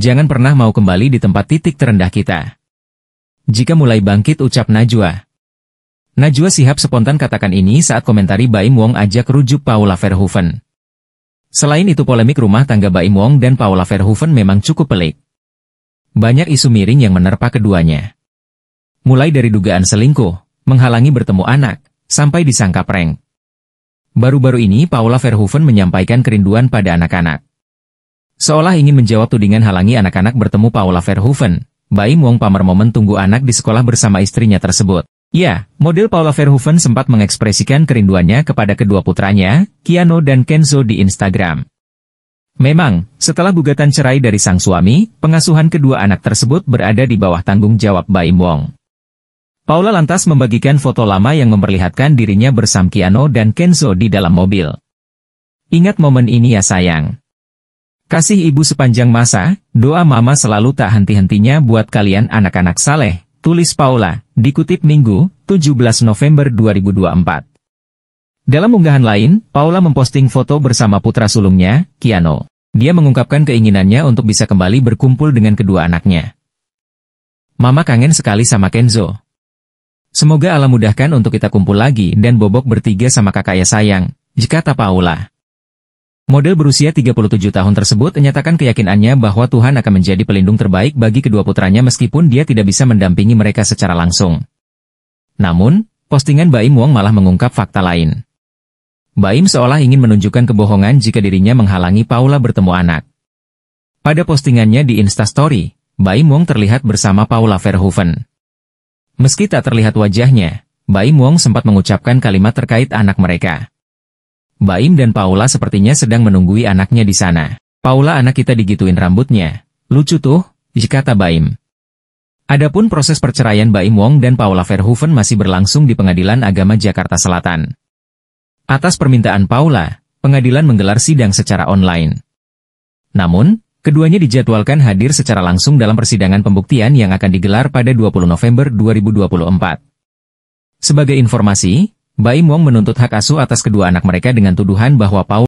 Jangan pernah mau kembali di tempat titik terendah kita. Jika mulai bangkit ucap Najwa. Najwa Sihab spontan katakan ini saat komentari Baim Wong ajak rujuk Paula Verhoeven. Selain itu polemik rumah tangga Baim Wong dan Paula Verhoeven memang cukup pelik. Banyak isu miring yang menerpa keduanya. Mulai dari dugaan selingkuh, menghalangi bertemu anak, sampai disangka prank. Baru-baru ini Paula Verhoeven menyampaikan kerinduan pada anak-anak. Seolah ingin menjawab tudingan halangi anak-anak bertemu Paula Verhoeven, Baim Wong Pamer momen tunggu anak di sekolah bersama istrinya tersebut. Ya, model Paula Verhoeven sempat mengekspresikan kerinduannya kepada kedua putranya, Kiano dan Kenzo di Instagram. Memang, setelah gugatan cerai dari sang suami, pengasuhan kedua anak tersebut berada di bawah tanggung jawab Baim Wong. Paula lantas membagikan foto lama yang memperlihatkan dirinya bersama Kiano dan Kenzo di dalam mobil. Ingat momen ini ya sayang. Kasih ibu sepanjang masa, doa mama selalu tak henti-hentinya buat kalian anak-anak saleh, tulis Paula, dikutip Minggu, 17 November 2024. Dalam unggahan lain, Paula memposting foto bersama putra sulungnya, Kiano. Dia mengungkapkan keinginannya untuk bisa kembali berkumpul dengan kedua anaknya. Mama kangen sekali sama Kenzo. Semoga Allah mudahkan untuk kita kumpul lagi dan bobok bertiga sama kakak ya sayang, jika tak Paula. Model berusia 37 tahun tersebut menyatakan keyakinannya bahwa Tuhan akan menjadi pelindung terbaik bagi kedua putranya meskipun dia tidak bisa mendampingi mereka secara langsung. Namun, postingan Baim Wong malah mengungkap fakta lain. Baim seolah ingin menunjukkan kebohongan jika dirinya menghalangi Paula bertemu anak. Pada postingannya di Instastory, Baim Wong terlihat bersama Paula Verhoeven. Meski tak terlihat wajahnya, Baim Wong sempat mengucapkan kalimat terkait anak mereka. Baim dan Paula sepertinya sedang menunggui anaknya di sana. Paula anak kita digituin rambutnya. Lucu tuh, kata Baim. Adapun proses perceraian Baim Wong dan Paula Verhoeven masih berlangsung di Pengadilan Agama Jakarta Selatan. Atas permintaan Paula, pengadilan menggelar sidang secara online. Namun, keduanya dijadwalkan hadir secara langsung dalam persidangan pembuktian yang akan digelar pada 20 November 2024. Sebagai informasi, Bayi Wong menuntut hak asuh atas kedua anak mereka dengan tuduhan bahwa Paul